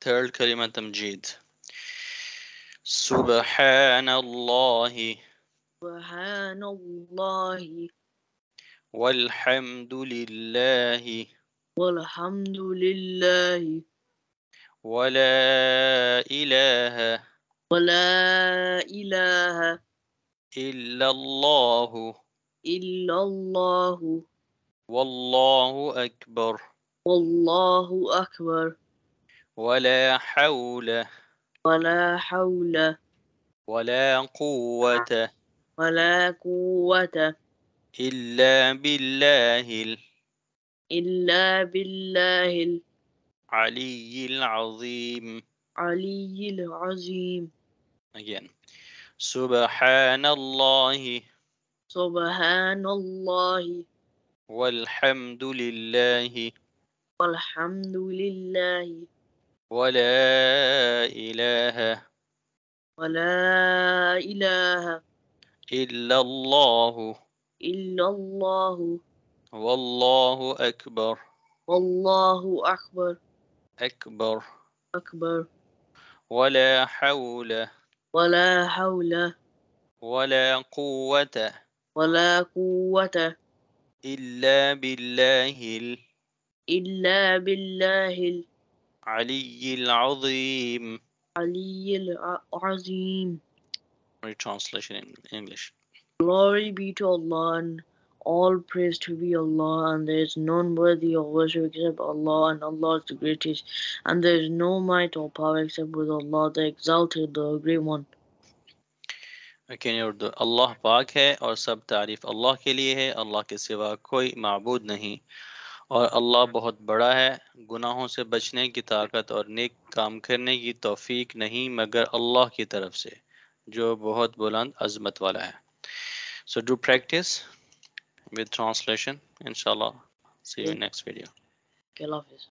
third كلمة تمجيد سبحان الله سبحان الله والحمد لله والحمد لله ولا إله ولا إله إلا الله إلا الله والله أكبر والله أكبر ولا حول ولا حول ولا قوة ولا قوة إلا بالله إلا بالله العلي العظيم علي العظيم again سبحان الله سبحان الله والحمد لله والحمد لله ولا إله ولا إله إلا الله إلا الله والله أكبر والله أكبر أكبر أكبر ولا حول ولا حول ولا قوة ولا قوة إلا بالله إلا بالله علي العظيم علي العظيم Translation in English Glory be to Allah and all praise to be Allah and there is none worthy of worship except Allah and Allah is the greatest and there is no might or power except with Allah the exalted the great one लेकिन okay, Allah अल्लाह पाक है और सब तारीफ अल्लाह के लिए है अल्लाह के सिवा कोई मबूद और हाँ, अल्लाह हाँ। बहुत बड़ा है गुनाहों से बचने की ताकत और नेक काम करने की तौफीक नहीं मगर अल्लाह की तरफ से जो बहुत बुलंद अजमत वाला है so do practice with translation इंशाल्लाह सी यू नेक्स्ट वीडियो